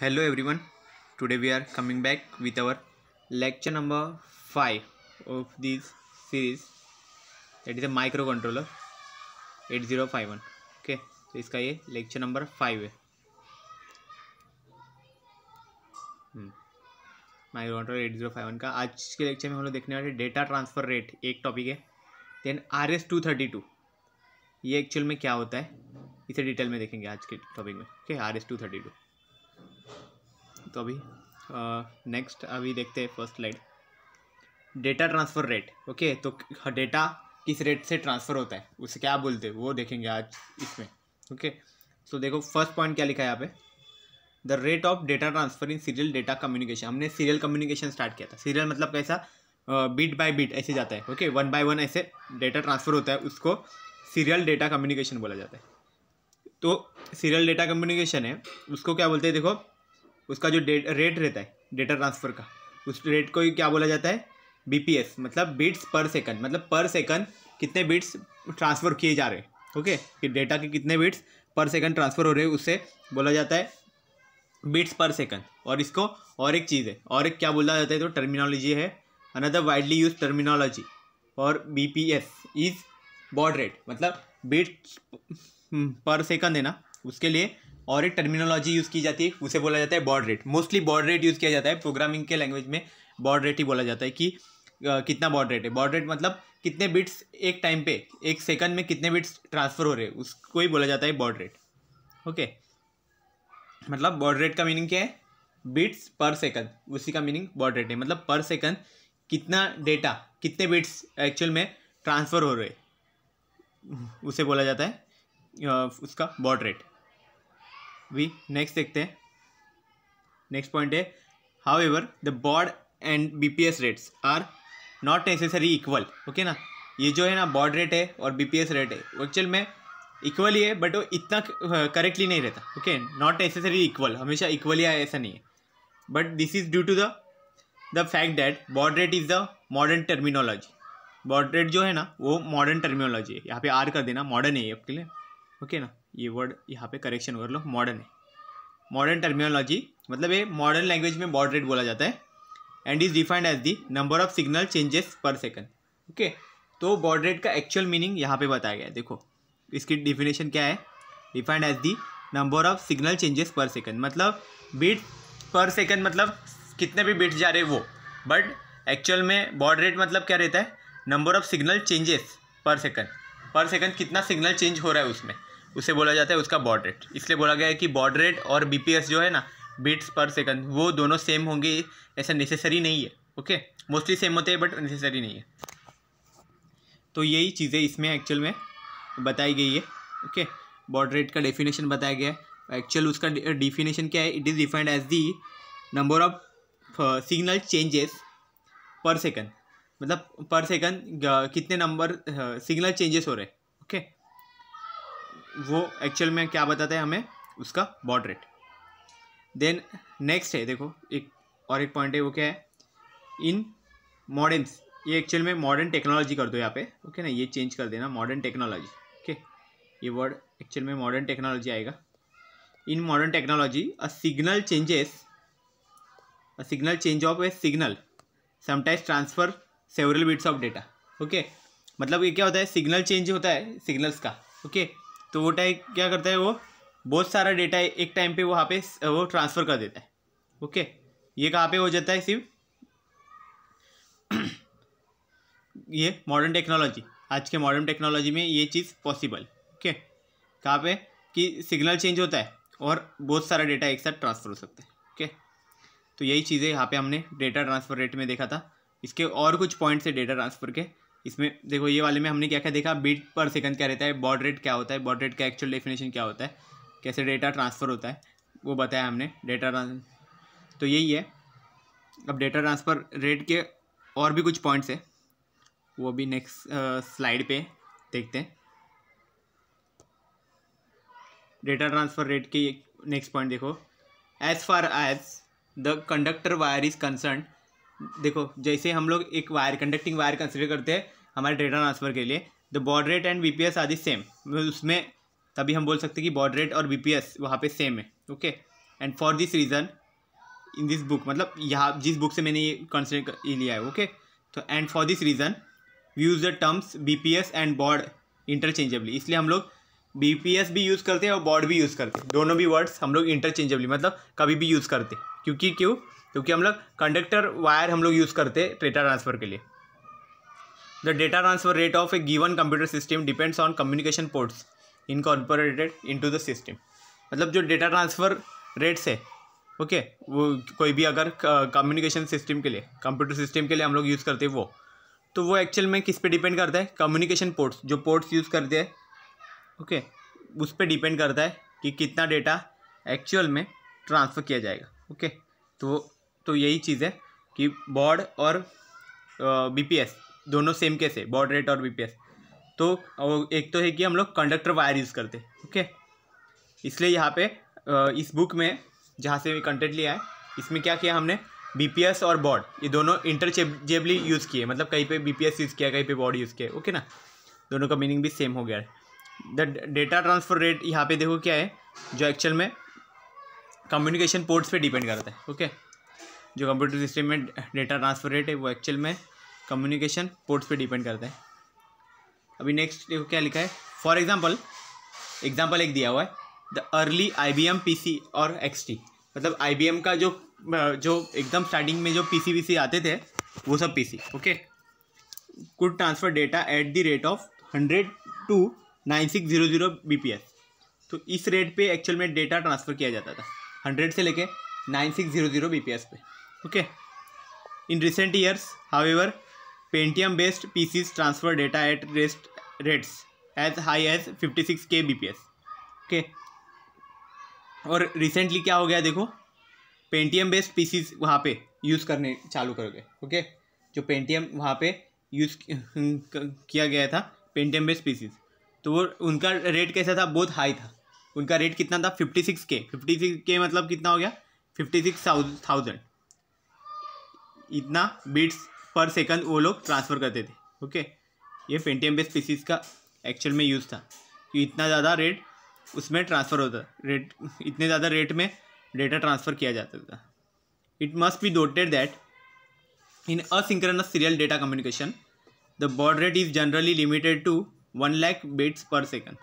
Hello today are coming back with our lecture number five of this series that is a microcontroller eight zero five one okay तो इसका ये lecture number five है microcontroller eight zero five one का आज के lecture में हम लोग देखने वाले डेटा ट्रांसफ़र रेट एक टॉपिक है then R S two thirty two ये एक्चुअल में क्या होता है इसे डिटेल में देखेंगे आज के टॉपिक में okay R S two thirty two इसको तो अभी नेक्स्ट अभी देखते हैं first slide data transfer rate okay तो डेटा किस रेट से ट्रांसफ़र होता है उसे क्या बोलते हैं वो देखेंगे आज इसमें ओके सो तो देखो फर्स्ट पॉइंट क्या लिखा है यहाँ पे the rate of data transfer in serial data communication हमने सीरियल कम्युनिकेशन स्टार्ट किया था सीरियल मतलब कैसा बीट बाय बीट ऐसे जाता है ओके वन बाय वन ऐसे डेटा ट्रांसफ़र होता है उसको सीरियल डेटा कम्युनिकेशन बोला जाता है तो सीरियल डेटा कम्युनिकेशन है उसको क्या बोलते हैं देखो उसका जो डेट रेट रहता है डेटा ट्रांसफ़र का उस रेट को क्या बोला जाता है बी मतलब बीट्स पर सेकंड मतलब पर सेकंड कितने बीट्स ट्रांसफ़र किए जा रहे हैं ओके कि डेटा के कितने बीट्स पर सेकंड ट्रांसफ़र हो रहे हैं उससे बोला जाता है बीट्स पर सेकंड और इसको और एक चीज़ है और एक क्या बोला जाता है तो टर्मिनोलॉजी है अनदर वाइडली यूज टर्मिनोलॉजी और B P S is baud rate मतलब बीट्स पर सेकंड है ना उसके लिए और एक टर्मिनोलॉजी यूज़ की जाती है उसे बोला जाता है baud rate mostly baud rate use किया जाता है प्रोग्रामिंग के लैंग्वेज में बॉड रेट ही बोला जाता है कि आ, कितना बॉड रेट है बॉड रेट मतलब कितने बिट्स एक टाइम पे एक सेकंड में कितने बिट्स ट्रांसफ़र हो रहे हैं उसको ही बोला जाता है बॉड रेट ओके मतलब बॉड रेट का मीनिंग क्या है बिट्स पर सेकंड उसी का मीनिंग बॉड रेट है मतलब पर सेकंड कितना डेटा कितने बिट्स एक्चुअल में ट्रांसफ़र हो रहे उसे बोला जाता है उसका बॉड रेट वी नेक्स्ट देखते हैं नेक्स्ट पॉइंट है however the baud and B P S rates are not necessary equal okay ना ये जो है ना बॉर्ड रेट है और बी पी एस रेट है एक्चुअल में इक्वल ही है बट वो इतना करेक्टली हाँ, नहीं रहता ओके नॉट नेसेसरी इक्वल हमेशा इक्वली आया ऐसा नहीं है but this is due to the the fact that baud rate is the modern terminology baud rate जो है ना वो मॉडर्न टर्मिनोलॉजी है यहाँ पे आर कर देना मॉडर्न है आपके लिए ओके ना ये वर्ड यहाँ पे करेक्शन कर लो मॉडर्न है मॉडर्न टर्मिनोलॉजी मतलब ये मॉडर्न लैंग्वेज में बॉड रेट बोला जाता है and is defined as the number of signal changes per second okay तो बॉड रेट का एक्चुअल मीनिंग यहाँ पे बताया गया है देखो इसकी डिफिनेशन क्या है defined as the number of signal changes per second मतलब बीट पर सेकेंड मतलब कितने भी बीट्स जा रहे वो बट एक्चुअल में बॉड रेट मतलब क्या रहता है number of signal changes per second per second कितना सिग्नल चेंज हो रहा है उसमें उसे बोला जाता है उसका बॉड रेट इसलिए बोला गया है कि बॉड रेट और बी जो है ना बीट्स पर सेकंड वो दोनों सेम होंगे ऐसा नेसेसरी नहीं है ओके मोस्टली सेम होते हैं बट नेसेसरी नहीं है तो यही चीज़ें इसमें एक्चुअल में बताई गई है ओके बॉड रेट का डेफिनेशन बताया गया है एक्चुअल उसका डिफिनेशन क्या है it is defined as the number of signal changes per second मतलब पर सेकंड uh, कितने नंबर सिग्नल चेंजेस हो रहे हैं ओके वो एक्चुअल में क्या बताता है हमें उसका बॉड रेट देन नेक्स्ट है देखो एक और एक पॉइंट है वो क्या है इन मॉडर्न्स ये एक्चुअल में मॉडर्न टेक्नोलॉजी कर दो यहाँ पे ओके ना ये चेंज कर देना मॉडर्न टेक्नोलॉजी ओके ये वर्ड एक्चुअल में मॉडर्न टेक्नोलॉजी आएगा in modern technology a signal changes a signal change of a signal sometimes transfer several bits of data okay मतलब ये क्या होता है सिग्नल चेंज होता है सिग्नल्स का ओके okay? तो वो टाइप क्या करता है वो बहुत सारा डेटा एक टाइम पे वहाँ पे वो ट्रांसफ़र कर देता है ओके ये कहाँ पे हो जाता है सिर्फ ये मॉडर्न टेक्नोलॉजी आज के मॉडर्न टेक्नोलॉजी में ये चीज़ पॉसिबल ओके कहाँ पे कि सिग्नल चेंज होता है और बहुत सारा डेटा एक साथ ट्रांसफ़र हो सकता है ओके तो यही चीज़ें यहाँ पे हमने डेटा ट्रांसफ़र रेट में देखा था इसके और कुछ पॉइंट्स है डेटा ट्रांसफ़र के इसमें देखो ये वाले में हमने क्या क्या देखा बीट पर सेकंड क्या रहता है बॉड रेट क्या होता है बॉड रेट का एक्चुअल डेफिनेशन क्या होता है कैसे डेटा ट्रांसफ़र होता है वो बताया हमने डेटा तो यही है अब डेटा ट्रांसफ़र रेट के और भी कुछ पॉइंट्स है वो भी नेक्स्ट स्लाइड पे देखते हैं डेटा ट्रांसफ़र रेट के नेक्स्ट पॉइंट देखो as far as the conductor wire is concern देखो जैसे हम लोग एक वायर कंडक्टिंग वायर कंसिडर करते हैं हमारे डेटा ट्रांसफ़र के लिए the baud rate and B S आदि सेम उसमें तभी हम बोल सकते हैं कि बॉड रेट और बी पी एस वहाँ पर सेम है okay and for this reason in this book मतलब यहाँ जिस बुक से मैंने ये कंसिडर लिया है ओके तो and for this reason we use the terms B P S and baud interchangeably इसलिए हम लोग बी पी एस भी यूज़ करते हैं और बॉड भी यूज़ करते हैं दोनों भी वर्ड्स हम लोग इंटरचेंजेबली मतलब कभी भी यूज़ करते क्योंकि क्यों क्योंकि हम लोग कंडक्टर वायर हम लोग यूज़ करते डेटा ट्रांसफ़र के लिए The data transfer rate of a given computer system depends on communication ports incorporated into the system. मतलब जो डेटा ट्रांसफ़र रेट्स है ओके okay, वो कोई भी अगर कम्युनिकेशन सिस्टम के लिए कंप्यूटर सिस्टम के लिए हम लोग यूज़ करते हैं वो तो वो एक्चुअल में किस पे डिपेंड करता है कम्युनिकेशन पोर्ट्स जो पोर्ट्स यूज़ करते हैं ओके okay, उस पर डिपेंड करता है कि कितना डेटा एक्चुअल में ट्रांसफ़र किया जाएगा ओके okay, तो तो यही चीज़ है कि बॉड और बी पी एस दोनों सेम कैसे बॉड रेट और बीपीएस तो एक तो है कि हम लोग कंडक्टर वायर यूज़ करते ओके इसलिए यहाँ पे इस बुक में जहाँ से कंटेंट लिया है इसमें क्या किया हमने बीपीएस और बॉड ये दोनों इंटरचेबली यूज़ किए मतलब कहीं पे बीपीएस यूज़ किया कहीं पे बॉड यूज़ किया ओके ना दोनों का मीनिंग भी सेम हो गया है द डेटा ट्रांसफर रेट यहाँ पे देखो क्या है जो एक्चुअल में कम्युनिकेशन पोर्ट्स पे डिपेंड करता है ओके जो कंप्यूटर सिस्टम में डेटा ट्रांसफर रेट है वो एक्चुअल में कम्युनिकेशन पोर्ट्स पे डिपेंड करता है अभी नेक्स्ट देखो क्या लिखा है फॉर एग्जाम्पल एग्जाम्पल एक दिया हुआ है the early I B M P C और एक्स टी मतलब आई बी एम का जो जो एकदम स्टार्टिंग में जो पी सी वी सी आते थे वो सब P C okay could transfer data at the rate of hundred to nine six zero zero B P S तो इस रेट पे एक्चुअल में डेटा ट्रांसफ़र किया जाता था हंड्रेड से लेके nine six zero zero B P S पे okay in recent years ever Pentium based PCs transfer data at rest rates as high as fifty six K B P S okay और recently क्या हो गया देखो Pentium based PCs वहाँ पे use करने चालू करोगे ओके जो पेंटियम वहाँ पे यूज़ हम्म, किया गया था पेंटियम बेस्ड पीसीज तो वो उनका रेट कैसा था बहुत हाई था उनका रेट कितना था fifty six K fifty six K मतलब कितना हो गया फिफ्टी सिक्स थाउजेंड इतना बीट्स पर सेकंड वो लोग ट्रांसफ़र करते थे ओके ये पेंटीएम बेस पीसीस का एक्चुअल में यूज़ था कि इतना ज़्यादा रेट उसमें ट्रांसफ़र होता रेट इतने ज़्यादा रेट में डेटा ट्रांसफ़र किया जाता था it must be noted that in asynchronous serial data communication the baud rate is generally limited to one lakh bits per second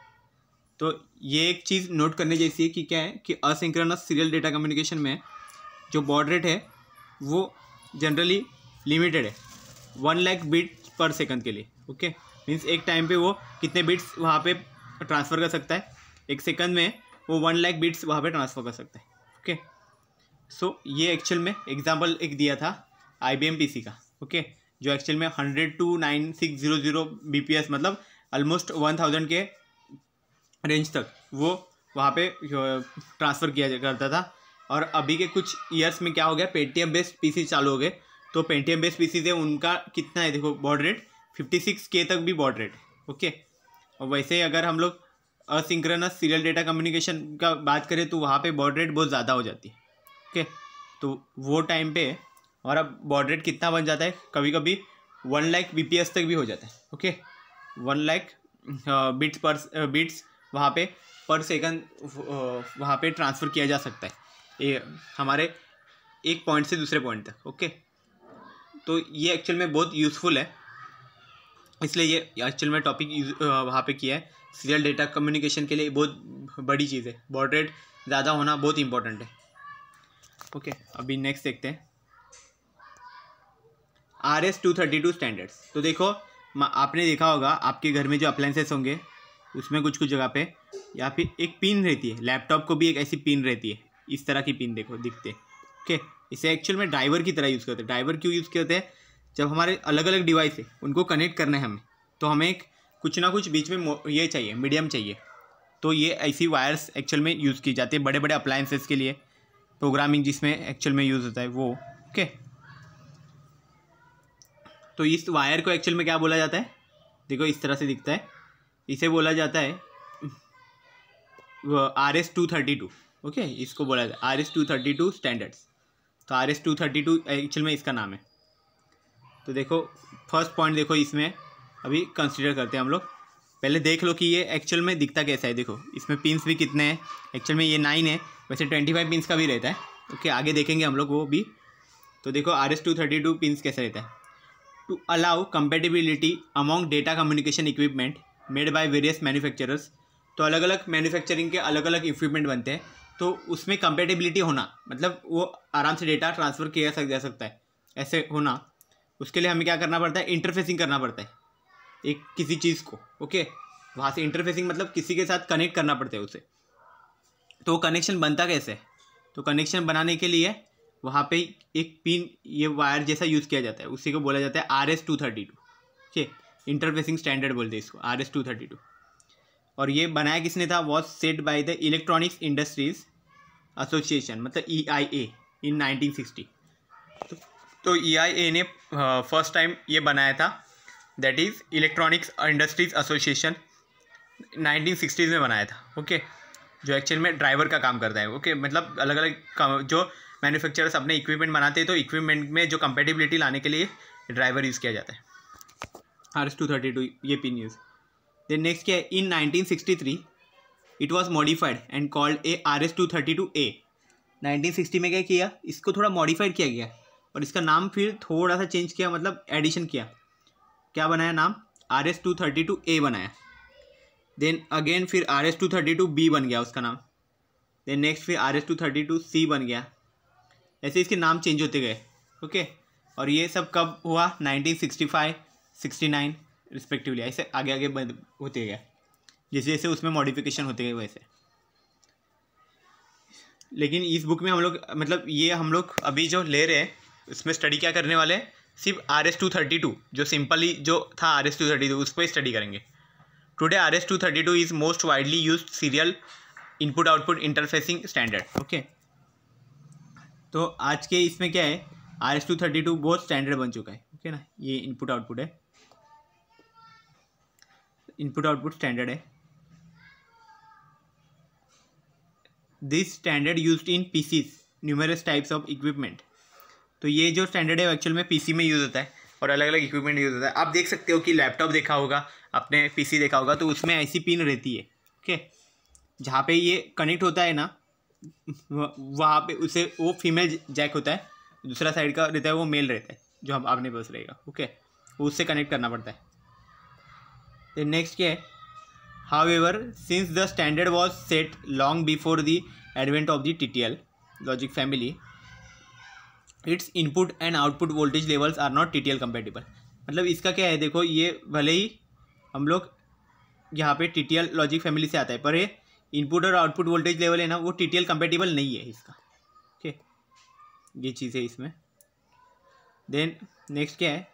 तो ये एक चीज़ नोट करने जैसी है कि क्या है कि असिंक्रनस सीरियल डेटा कम्युनिकेशन में जो बॉड रेट है वो जनरली लिमिटेड है one lakh bits per second के लिए ओके मीन्स एक टाइम पे वो कितने बिट्स वहाँ पे ट्रांसफ़र कर सकता है एक सेकंड में वो वन लाख बिट्स वहाँ पे ट्रांसफ़र कर सकता है ओके सो so, ये एक्चुअल में एग्जाम्पल एक दिया था I B M P C का ओके जो एक्चुअल में hundred to nine six zero zero B P S मतलब ऑलमोस्ट वन थाउजेंड के रेंज तक वो वहाँ पे ट्रांसफ़र किया करता था और अभी के कुछ ईयर्स में क्या हो गया पेटीएम बेस्ड पीसी चालू हो गए तो पेंटियम बेस पीसीज है उनका कितना है देखो बॉड रेट फिफ्टी सिक्स के तक भी बॉड रेट ओके और वैसे ही अगर हम लोग असिंक्रनस सीरियल डेटा कम्युनिकेशन का बात करें तो वहाँ पे बॉड रेट बहुत ज़्यादा हो जाती है ओके तो वो टाइम पे हमारा बॉड रेट कितना बन जाता है कभी कभी वन लाख बी तक भी हो जाता है okay one lakh bits per bits वहाँ पे पर सेकंड uh, वहाँ पे ट्रांसफ़र किया जा सकता है ये हमारे एक पॉइंट से दूसरे पॉइंट तक ओके तो ये एक्चुअल में बहुत यूज़फुल है इसलिए ये एक्चुअल में टॉपिक वहाँ पे किया है सीरियल डेटा कम्युनिकेशन के लिए बहुत बड़ी चीज़ है बॉड रेट ज़्यादा होना बहुत इंपॉर्टेंट है ओके okay, अभी नेक्स्ट देखते हैं R S two thirty two standards तो देखो आपने देखा होगा आपके घर में जो अप्लाइंसेस होंगे उसमें कुछ कुछ जगह पे या फिर एक पिन रहती है लैपटॉप को भी एक ऐसी पिन रहती है इस तरह की पिन देखो दिखते ओके okay, इसे एक्चुअल में ड्राइवर की तरह यूज़ करते हैं ड्राइवर क्यों यूज़ करते हैं जब हमारे अलग अलग डिवाइस है उनको कनेक्ट करना है हमें तो हमें एक कुछ ना कुछ बीच में ये चाहिए मीडियम चाहिए तो ये ऐसी वायर्स एक्चुअल में यूज़ की जाती है बड़े बड़े अप्लाइंसेस के लिए प्रोग्रामिंग जिसमें एक्चुअल में यूज़ होता है वो ओके तो इस वायर को एक्चुअल में क्या बोला जाता है देखो इस तरह से दिखता है इसे बोला जाता है R S two thirty two okay इसको बोला जाता है R S two thirty two standards तो R S two thirty two actual में इसका नाम है तो देखो फर्स्ट पॉइंट देखो इसमें अभी कंसिडर करते हैं हम लोग पहले देख लो कि ये एक्चुअल में दिखता कैसा है देखो इसमें पिंस भी कितने हैं एक्चुअल में ये नाइन है वैसे ट्वेंटी फाइव पिंस का भी रहता है ओके आगे देखेंगे हम लोग वो भी तो देखो R S two thirty two pins कैसा रहता है to allow compatibility among data communication equipment made by various manufacturers तो अलग अलग मैन्युफैक्चरिंग के अलग अलग इक्विपमेंट बनते हैं तो उसमें कंपेटेबिलिटी होना मतलब वो आराम से डेटा ट्रांसफ़र किया सक जा सकता है ऐसे होना उसके लिए हमें क्या करना पड़ता है इंटरफेसिंग करना पड़ता है एक किसी चीज़ को ओके वहाँ से इंटरफेसिंग मतलब किसी के साथ कनेक्ट करना पड़ता है उसे तो वो कनेक्शन बनता कैसे है तो कनेक्शन बनाने के लिए वहाँ पे एक पिन ये वायर जैसा यूज़ किया जाता है उसी को बोला जाता है R S two thirty two ठीक है इंटरफेसिंग स्टैंडर्ड बोलते हैं इसको R S two thirty two और ये बनाया किसने था was set by the electronics industries association मतलब E I A in nineteen sixty तो ई आई ए ने फर्स्ट टाइम ये बनाया था that is electronics industries association nineteen sixties में बनाया था ओके जो एक्चुअल में ड्राइवर का काम करता है ओके मतलब अलग अलग जो मैन्युफैक्चरर्स अपने इक्विपमेंट बनाते हैं तो इक्विपमेंट में जो कंपेटिबिलिटी लाने के लिए ड्राइवर यूज़ किया जाता है R S two thirty two ये पिन यूज़ देन नेक्स्ट क्या है in 1963 it was modified and called a R S two thirty two A nineteen sixty में क्या किया इसको थोड़ा मॉडिफाइड किया गया और इसका नाम फिर थोड़ा सा चेंज किया मतलब एडिशन किया क्या बनाया नाम R S two thirty two A बनाया देन अगेन फिर R S two thirty two B बन गया उसका नाम देन नेक्स्ट फिर R S two thirty two C बन गया ऐसे इसके नाम चेंज होते गए ओके okay? और ये सब कब हुआ nineteen sixty five sixty nine respectively ऐसे आगे आगे बंद होते गया जैसे जैसे उसमें मॉडिफिकेशन होते गए वैसे लेकिन इस बुक में हम लोग मतलब ये हम लोग अभी जो ले रहे हैं उसमें स्टडी क्या करने वाले हैं सिर्फ R S two thirty two जो सिंपली जो था R S two thirty two उस पर स्टडी करेंगे today R S two thirty two is most widely use serial input output interfacing standard okay तो आज के इसमें क्या है R S two thirty two बहुत स्टैंडर्ड बन चुका है ओके okay ना ये इनपुट आउटपुट है इनपुट आउटपुट स्टैंडर्ड है this standard use in PCs numerous types of equipment तो ये जो स्टैंडर्ड है एक्चुअल में पीसी में यूज़ होता है और अलग अलग इक्विपमेंट यूज़ होता है आप देख सकते हो कि लैपटॉप देखा होगा आपने पीसी देखा होगा तो उसमें ऐसी पिन रहती है ओके जहाँ पे ये कनेक्ट होता है ना वहाँ पे उसे वो फीमेल जैक होता है दूसरा साइड का रहता है वो मेल रहता है जो हम आपने पास रहेगा ओके उससे कनेक्ट करना पड़ता है देन नेक्स्ट क्या है however since the standard was set long before the advent of the T T L logic family its input and output voltage levels are not T T L compatible मतलब इसका क्या है देखो ये भले ही हम लोग यहाँ पे T T L logic family से आता है पर ये इनपुट और आउटपुट वोल्टेज लेवल है ना वो टी टी एल कंपेटेबल नहीं है इसका ठीक है ये चीज़ है इसमें देन नेक्स्ट क्या है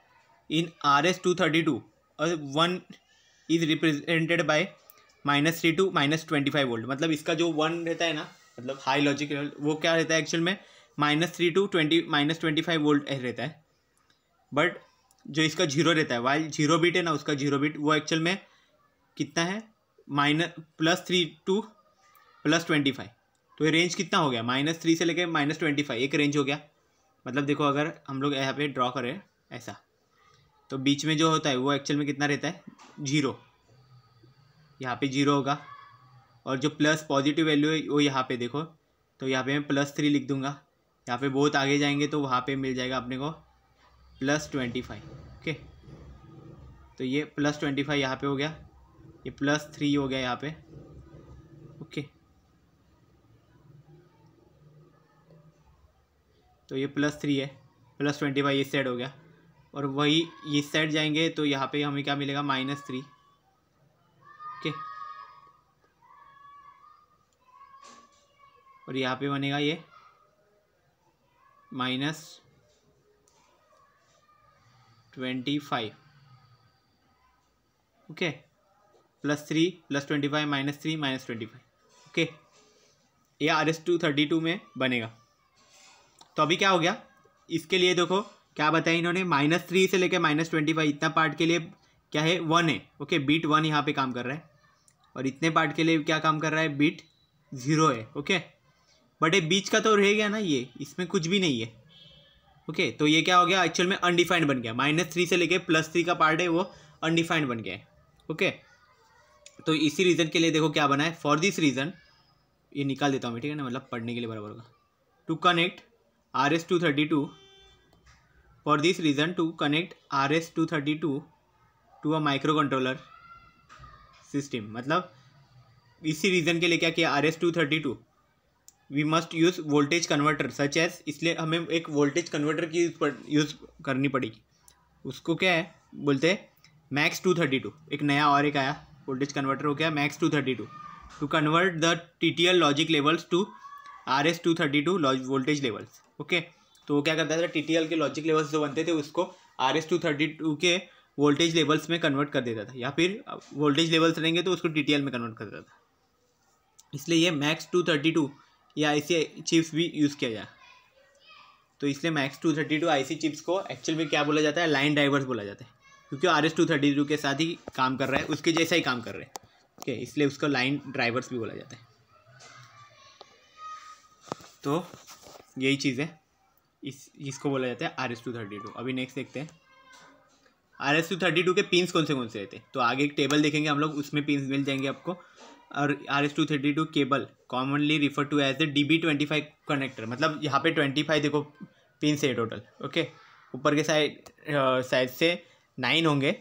in R S two thirty two और one is represented by minus three to minus twenty five volt मतलब इसका जो वन रहता है ना मतलब हाई लॉजिकल वो क्या रहता है एक्चुअल में minus three to twenty minus twenty five volt रहता है बट जो इसका जीरो रहता है वाइल जीरो बिट है ना उसका जीरो बिट वो एक्चुअल में कितना है minus plus three two plus twenty five तो ये रेंज कितना हो गया माइनस थ्री से लेकर माइनस ट्वेंटी फाइव एक रेंज हो गया मतलब देखो अगर हम लोग यहाँ पे ड्रॉ करें ऐसा तो बीच में जो होता है वो एक्चुअल में कितना रहता है जीरो यहाँ पे जीरो होगा और जो प्लस पॉजिटिव वैल्यू है वो यहाँ पे देखो तो यहाँ पे मैं प्लस थ्री लिख दूँगा यहाँ पे बहुत आगे जाएंगे तो वहाँ पे मिल जाएगा अपने को प्लस ट्वेंटी फाइव ओके तो ये प्लस ट्वेंटी फाइव यहाँ पर हो गया ये प्लस थ्री हो गया यहाँ पे ओके तो ये प्लस थ्री है प्लस ट्वेंटी फाइव ये सेट हो गया और वही इस साइड जाएंगे तो यहाँ पे हमें क्या मिलेगा माइनस थ्री ओके और यहाँ पे बनेगा ये minus twenty five okay plus three plus twenty five minus three minus twenty five okay ये R S two thirty two में बनेगा तो अभी क्या हो गया इसके लिए देखो क्या बताया इन्होंने माइनस थ्री से लेकर माइनस ट्वेंटी फाइव इतना पार्ट के लिए क्या है वन है ओके बीट वन यहाँ पे काम कर रहा है और इतने पार्ट के लिए क्या काम कर रहा है बीट ज़ीरो है ओके बट ये बीच का तो रह गया ना ये इसमें कुछ भी नहीं है ओके तो ये क्या हो गया एक्चुअल में अनडिफाइंड बन गया माइनस थ्री से लेके प्लस थ्री का पार्ट है वो अनडिफाइंड बन गया है ओके तो इसी रीज़न के लिए देखो क्या बना है फॉर दिस रीज़न ये निकाल देता हूँ मैं ठीक है ना मतलब पढ़ने के लिए बराबर होगा to connect R S two thirty two For this reason to connect RS-232 to a microcontroller system मतलब इसी रीज़न के लिए क्या किया R S two thirty two we must use voltage converter such as इसलिए हमें एक वोल्टेज कन्वर्टर की यूज़ करनी पड़ेगी उसको क्या है बोलते हैं मैक्स टू थर्टी टू एक नया और एक आया वोल्टेज कन्वर्टर हो गया max two thirty two to convert the T T L logic levels to R S two thirty two voltage levels okay तो वो क्या करता था टी के लॉजिक लेवल्स जो बनते थे उसको R S two thirty two के वोल्टेज लेवल्स में कन्वर्ट कर देता था या फिर वोल्टेज लेवल्स रहेंगे तो उसको टी में कन्वर्ट कर देता था इसलिए ये मैक्स टू थर्टी टू या सी चिप्स भी यूज़ किया जाए तो इसलिए max two thirty two I chips को एक्चुअल में क्या बोला जाता है लाइन ड्राइवर्स बोला जाता है क्योंकि R S two thirty two के साथ ही काम कर रहा है उसके जैसा ही काम कर रहे हैं ठीक है इसलिए उसको लाइन ड्राइवर्स भी बोला जाता है तो यही चीज़ है इस इसको बोला जाता है R S two thirty two अभी नेक्स्ट देखते हैं R S two thirty two के पिन कौन से कौन से रहते हैं तो आगे एक टेबल देखेंगे हम लोग उसमें पिन मिल जाएंगे आपको और R S two thirty two cable commonly refer to as the D B twenty five connector मतलब यहाँ पे ट्वेंटी फाइव देखो पिन है टोटल ओके ऊपर के साइड साइड से नाइन होंगे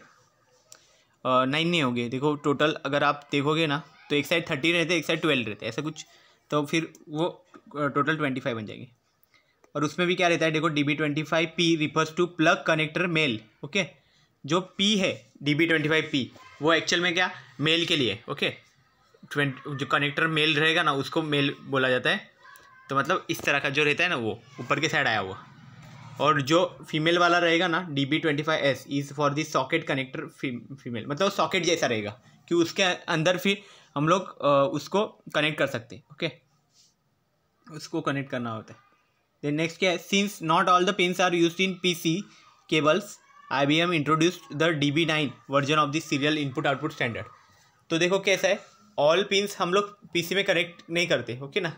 नाइन नहीं होंगे देखो टोटल अगर आप देखोगे ना तो एक साइड थर्टी रहते एक साइड ट्वेल्व रहते ऐसा कुछ तो फिर वो टोटल ट्वेंटी फाइव बन जाएंगे और उसमें भी क्या रहता है देखो D B twenty five P refers to plug connector male okay जो पी है D B twenty five P वो एक्चुअल में क्या मेल के लिए ओके ट्वेंटी जो कनेक्टर मेल रहेगा ना उसको मेल बोला जाता है तो मतलब इस तरह का जो रहता है ना वो ऊपर के साइड आया हुआ और जो फीमेल वाला रहेगा ना D B twenty five S is for this socket connector female मतलब सॉकेट जैसा रहेगा कि उसके अंदर फिर हम लोग उसको कनेक्ट कर सकते हैं ओके उसको कनेक्ट करना होता है देन नेक्स्ट क्या है are use in P C cables I B M introduced the D B nine version of the serial input output standard तो देखो कैसा है ऑल पिंस हम लोग सी में कनेक्ट नहीं करते ओके ना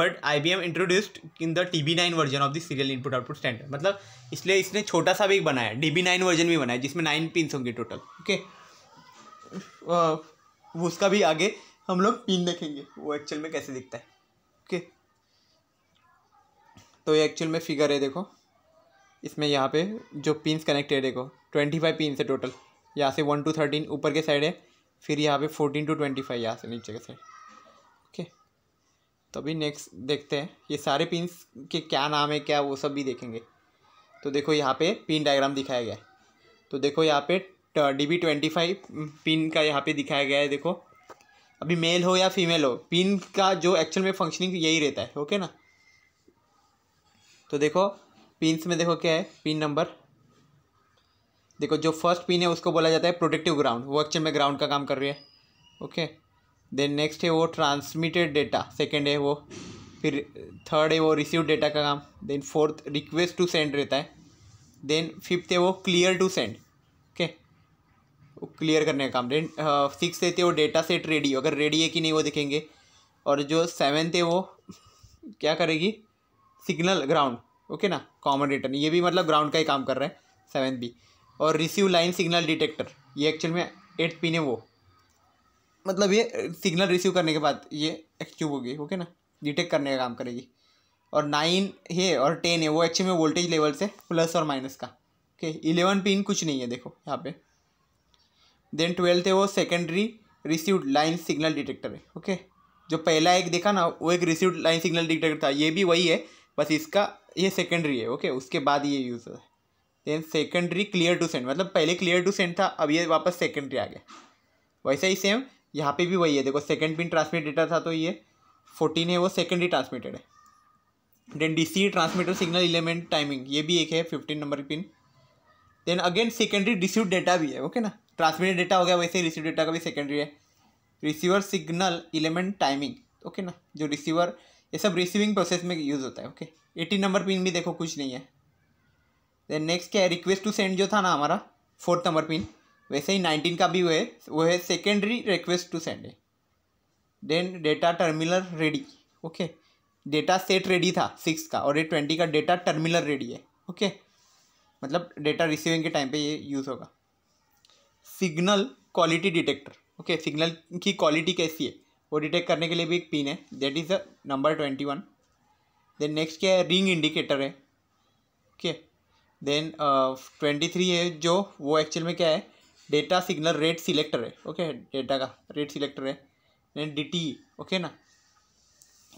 but I B M introduced in the T B nine version of the serial input output standard मतलब इसलिए इसने छोटा सा भी एक बनाया डी बी नाइन वर्जन भी बनाया जिसमें नाइन पिन होंगे टोटल ओके okay? उसका भी आगे हम लोग पिन देखेंगे वो एक्चुअल में कैसे दिखता है तो ये एक्चुअल में फिगर है देखो इसमें यहाँ पे जो पिन कनेक्टेड है देखो ट्वेंटी फाइव पिन है टोटल यहाँ से वन टू थर्टीन ऊपर के साइड है फिर यहाँ पे फोर्टीन टू ट्वेंटी फाइव यहाँ से नीचे के साइड ओके तो अभी नेक्स्ट देखते हैं ये सारे पिन के क्या नाम है क्या वो सब भी देखेंगे तो देखो यहाँ पे पिन डायग्राम दिखाया गया है तो देखो यहाँ पे D B twenty five pin का यहाँ पे दिखाया गया है देखो अभी मेल हो या फीमेल हो पिन का जो एक्चुअल में फंक्शनिंग यही रहता है ओके ना तो देखो पिन्स में देखो क्या है पिन नंबर देखो जो फर्स्ट पिन है उसको बोला जाता है प्रोडक्टिव ग्राउंड वो एक्चुअल में ग्राउंड का काम कर रही है ओके देन नेक्स्ट है वो ट्रांसमिटेड डेटा सेकेंड है वो फिर थर्ड है वो रिसीव डेटा का काम then fourth request to send रहता है देन फिफ्थ है वो क्लियर टू सेंड ओके वो क्लियर करने का काम देन सिक्स uh, है वो डेटा सेट रेडी अगर रेडी है कि नहीं वो देखेंगे और जो सेवेंथ है वो क्या करेगी सिग्नल ग्राउंड ओके ना कॉमन रिटर्न ये भी मतलब ग्राउंड का ही काम कर रहे हैं सेवन बी और रिसीव लाइन सिग्नल डिटेक्टर ये एक्चुअल में एट पिन है वो मतलब ये सिग्नल uh, रिसीव करने के बाद ये एक्चुअल होगी ओके ना डिटेक्ट करने का काम करेगी और नाइन है और टेन है वो एक्चुअल में वोल्टेज लेवल से प्लस और माइनस का ओके इलेवन पिन कुछ नहीं है देखो यहाँ पे देन ट्वेल्थ है वो secondary receive line signal detector है ओके जो पहला एक देखा ना वो एक रिसीव लाइन सिग्नल डिटेक्टर था ये भी वही है बस इसका ये सेकेंडरी है ओके उसके बाद ये यूज़ है then secondary clear to send मतलब पहले क्लियर टू सेंड था अब ये वापस सेकेंडरी आ गया वैसे ही सेम यहाँ पे भी वही है देखो सेकेंड पिन ट्रांसमिट डेटा था तो ये फोर्टीन है वो सेकेंडरी ट्रांसमिटेड है then DC transmitter signal element timing ये भी एक है fifteen number pin then again secondary receive data भी है ओके ना ट्रांसमिटेड डेटा हो गया वैसे ही रिसीव डेटा का भी सेकेंडरी है receiver signal element timing okay ना जो रिसीवर ये सब रिसीविंग प्रोसेस में यूज़ होता है ओके एटीन नंबर पिन भी देखो कुछ नहीं है देन नेक्स्ट क्या है रिक्वेस्ट टू सेंड जो था ना हमारा फोर्थ नंबर पिन वैसे ही नाइनटीन का भी वो है वो है सेकेंडरी रिक्वेस्ट टू सेंड है then data terminal ready okay data set ready था सिक्स का और ये ट्वेंटी का डेटा टर्मिनल रेडी है ओके मतलब डेटा रिसीविंग के टाइम पे ये यूज़ होगा signal quality detector okay signal की क्वालिटी कैसी है वो डिटेक्ट करने के लिए भी एक पिन है that is number twenty one then next क्या है रिंग इंडिकेटर है ओके देन ट्वेंटी थ्री है जो वो एक्चुअल में क्या है डेटा सिग्नल रेट सिलेक्टर है ओके डेटा का रेट सिलेक्टर है देन डी टी ओके ना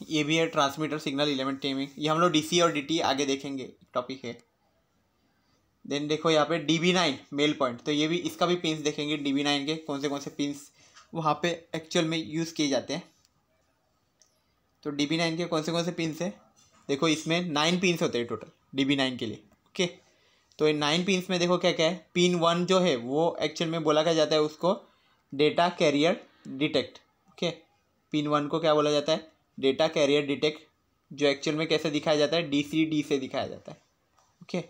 ये भी है ट्रांसमीटर सिग्नल इलेमेंट टेमिंग ये हम लोग डी सी और डी टी e आगे देखेंगे टॉपिक है देन देखो यहाँ पे D B nine male point तो ये भी इसका भी पिंस देखेंगे डी बी नाइन के कौन से कौन से पिंस वहाँ पे एक्चुअल में यूज़ किए जाते हैं तो डी बी नाइन के कौन से कौन से पिन्स हैं देखो इसमें नाइन पिन्स होते हैं टोटल डी बी नाइन के लिए ओके तो इन नाइन पिन्स में देखो क्या क्या है पिन वन जो है वो एक्चुअल में बोला क्या जाता है उसको data carrier detect okay pin one को क्या बोला जाता है डेटा कैरियर डिटेक्ट जो एक्चुअल में कैसे दिखाया जाता है डी सी डी से दिखाया जाता है ओके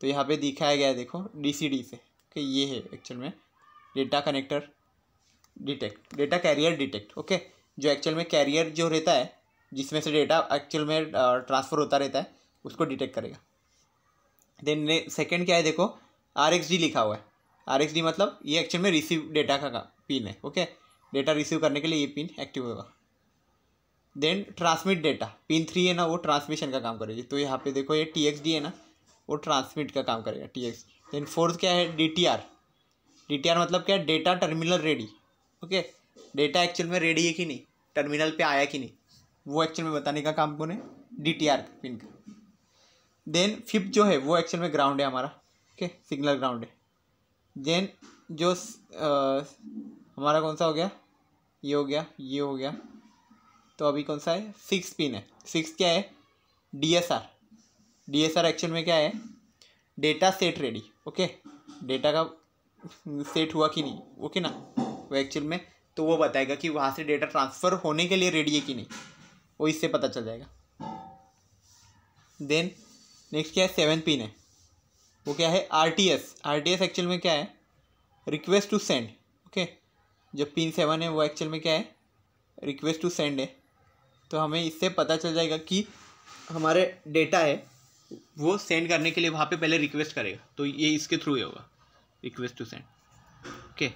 तो यहाँ पे दिखाया गया है देखो डी सी डी से ओके ये है एक्चुअल में data connector detect data carrier detect okay जो एक्चुअल में कैरियर जो रहता है जिसमें से डेटा एक्चुअल में ट्रांसफ़र होता रहता है उसको डिटेक्ट करेगा देन सेकेंड क्या है देखो आर एक्स डी लिखा हुआ है आर एक्स डी मतलब ये एक्चुअल में रिसीव डेटा का पिन है ओके डेटा रिसीव करने के लिए ये पिन एक्टिव होगा then transmit data pin three है ना वो ट्रांसमिशन का काम करेगी तो यहाँ पे देखो ये टी एक्स डी है ना वो ट्रांसमिट का काम करेगा टी एक्स देन फोर्थ क्या है D T R D T R मतलब क्या है data terminal ready okay data actual में रेडी है कि नहीं टर्मिनल पे आया कि नहीं वो एक्चुअल में बताने का काम कौन है डी टी आर पिन का देन फिफ्थ जो है वो एक्चुअल में ग्राउंड है हमारा ओके सिग्नल ग्राउंड है देन जो आ, हमारा कौन सा हो गया ये हो गया ये हो गया तो अभी कौन सा है सिक्स पिन है सिक्स क्या है D S R D S R actual में क्या है data set ready okay data का सेट हुआ कि नहीं ओके ना एक्चुअल में तो वो बताएगा कि वहाँ से डेटा ट्रांसफ़र होने के लिए रेडी है कि नहीं वो इससे पता चल जाएगा देन नेक्स्ट क्या है सेवन पिन है वो क्या है R T S R T S actual में क्या है रिक्वेस्ट टू सेंड ओके जो पिन सेवन है वो एक्चुअल में क्या है रिक्वेस्ट टू सेंड है तो हमें इससे पता चल जाएगा कि हमारे डेटा है वो सेंड करने के लिए वहाँ पे पहले रिक्वेस्ट करेगा तो ये इसके थ्रू ही होगा request to send okay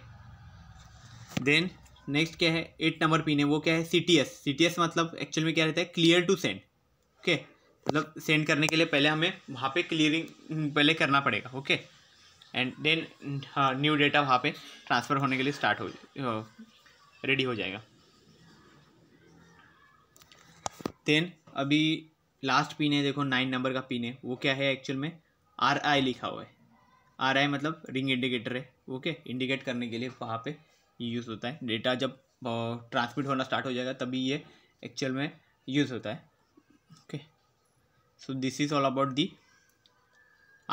then next क्या है एट नंबर पिन है वो क्या है C T S C T S मतलब एक्चुअल में क्या रहता है क्लियर टू सेंड ओके मतलब सेंड करने के लिए पहले हमें वहाँ पे क्लियरिंग पहले करना पड़ेगा okay and then new data वहाँ पे ट्रांसफ़र होने के लिए स्टार्ट हो रेडी हो जाएगा देन अभी लास्ट पिन है देखो नाइन नंबर का पिन है वो क्या है एक्चुअल में आर आई लिखा हुआ है आर आई मतलब रिंग इंडिकेटर है ओके इंडिकेट करने के लिए वहाँ पर यूज़ होता है डेटा जब ट्रांसमिट होना स्टार्ट हो जाएगा तभी ये एक्चुअल में यूज़ होता है okay so this is all about the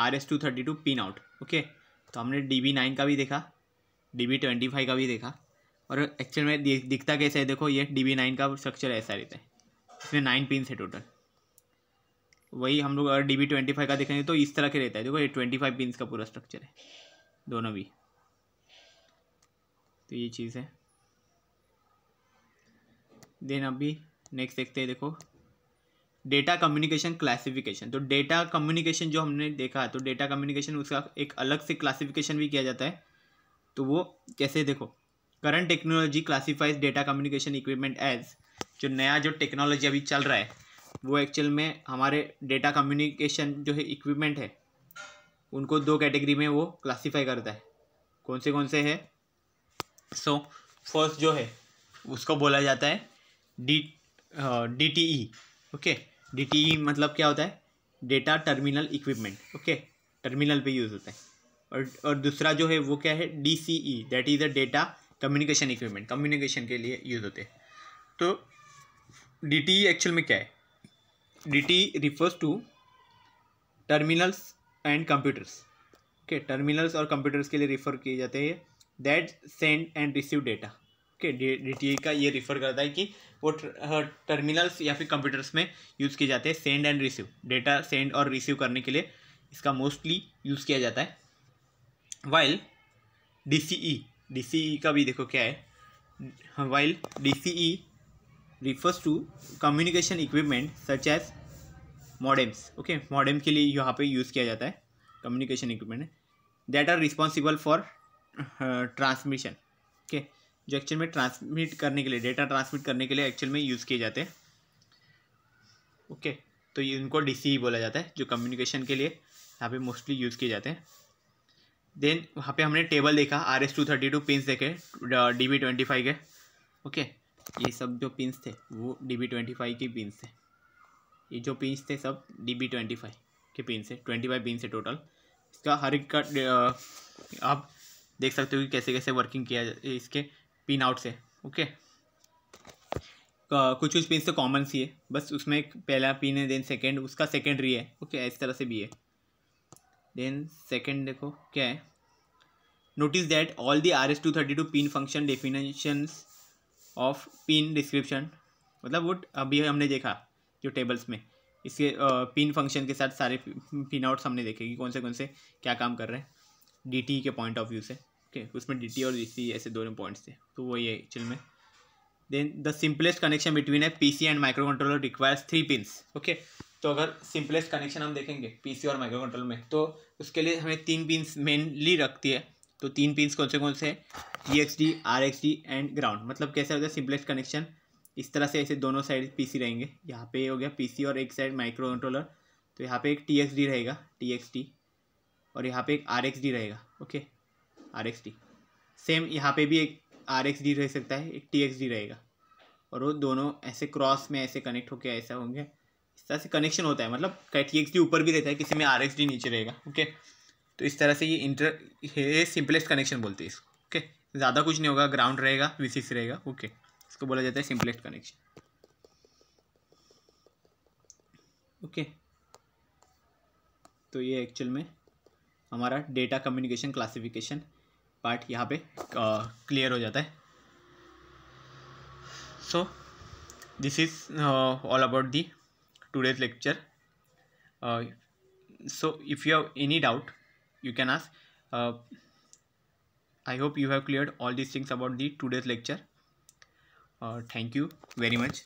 R S two thirty two pin out okay तो हमने डी बी नाइन का भी देखा डी बी ट्वेंटी फाइव का भी देखा और एक्चुअल में दिखता कैसे है देखो ये डी बी नाइन का स्ट्रक्चर ऐसा रहता है इसमें नाइन पिन है टोटल वही हम लोग अगर डी बी ट्वेंटी फाइव का देखेंगे तो इस तरह के रहता है देखो ये ट्वेंटी फाइव पिन का पूरा स्ट्रक्चर है दोनों भी तो ये चीज़ है देन अभी नेक्स्ट देखते हैं देखो डेटा कम्युनिकेशन क्लासिफिकेशन तो डेटा कम्युनिकेशन जो हमने देखा है तो डेटा कम्युनिकेशन उसका एक अलग से क्लासिफिकेशन भी किया जाता है तो वो कैसे देखो current technology classifies data communication equipment as जो नया जो टेक्नोलॉजी अभी चल रहा है वो एक्चुअल में हमारे डेटा कम्युनिकेशन जो है इक्विपमेंट है उनको दो कैटेगरी में वो क्लासीफाई करता है कौन से कौन से है सो फोर्स जो है उसको बोला जाता है D D T E okay D T E मतलब क्या होता है data terminal equipment okay terminal पे यूज़ होता है और और दूसरा जो है वो क्या है D C E that is a data communication equipment communication के लिए यूज़ होते हैं तो डी टी ई एक्चुअल में क्या है D T E refers to terminals and computers okay terminals और कंप्यूटर्स के लिए रिफ़र किए जाते हैं that send and receive data okay D T का ये रिफर करता है कि वो टर्मिनल्स या फिर कंप्यूटर्स में यूज़ किए जाते हैं send and receive data send और रिसीव करने के लिए इसका मोस्टली यूज़ किया जाता है while D C E D C E का भी देखो क्या है while D C E refers to communication equipment such as modems okay modem के लिए यहाँ पे यूज़ किया जाता है communication equipment that are responsible for transmission के जो एक्चुअल में ट्रांसमिट करने के लिए डेटा ट्रांसमिट करने के लिए एक्चुअल में यूज़ किए जाते हैं ओके तो ये उनको डी e बोला जाता है जो कम्युनिकेशन के लिए यहाँ पे मोस्टली यूज़ किए जाते हैं देन वहाँ पे हमने टेबल देखा R S two thirty two pins देखे डी बी ट्वेंटी फाइव के ओके ये सब जो पिंस थे वो डी बी ट्वेंटी फाइव के पिन थे ये जो पिंस थे सब डी बी ट्वेंटी फाइव के पिन से ट्वेंटी फाइव पिन से टोटल इसका हर एक का आप देख सकते हो कि कैसे कैसे वर्किंग किया इसके पिन आउट से ओके कुछ कुछ पिन तो कॉमन सी है बस उसमें एक पहला पिन है देन सेकेंड उसका सेकेंडरी है ओके इस तरह से भी है देन सेकेंड देखो क्या है notice that all the R S two thirty two pin function definitions of pin description मतलब वो अभी हमने देखा जो टेबल्स में इसके पिन फंक्शन के साथ सारे पिन आउट्स हमने देखे कि कौन से कौन से क्या काम कर रहे हैं डी e के पॉइंट ऑफ व्यू से ओके okay, उसमें डी e और डी ऐसे दोनों पॉइंट्स थे तो वही है एक्चुअल में then the simplest connection between है P and microcontroller requires three pins okay तो अगर सिंपलेस्ट कनेक्शन हम देखेंगे पी और माइक्रो कंट्रोलर में तो उसके लिए हमें तीन पिन्स मेनली रखती है तो तीन पिन्स कौन से कौन से हैं X D R X D and ground मतलब कैसे होता है सिंपलेस्ट कनेक्शन इस तरह से ऐसे दोनों साइड पीसी रहेंगे यहाँ पे हो गया पीसी और एक साइड माइक्रो कंट्रोलर तो यहाँ पे एक टी डी रहेगा टी एक्स टी और यहाँ पे एक आर एक्स डी रहेगा okay R X D same यहाँ पे भी एक आर एक्स डी रह सकता है एक टी एक्स डी रहेगा और वो दोनों ऐसे क्रॉस में ऐसे कनेक्ट होके ऐसा होंगे इस तरह से कनेक्शन होता है मतलब टी एक्स डी ऊपर भी रहता है किसी में आर एक्स डी नीचे रहेगा ओके तो इस तरह से ये इंटर ये सिंपलेस्ट कनेक्शन बोलते हैं इसको ओके ज़्यादा कुछ नहीं होगा ग्राउंड रहेगा वी रहेगा ओके इसको बोला जाता है सिंपलेस्ट कनेक्शन ओके तो ये एक्चुअल में हमारा डेटा कम्युनिकेशन क्लासिफिकेशन पार्ट यहाँ पे क्लियर हो जाता है so this is all about the today's lecture so if you have any doubt you can ask I hope you have clear all this things about the today's lecture thank you very much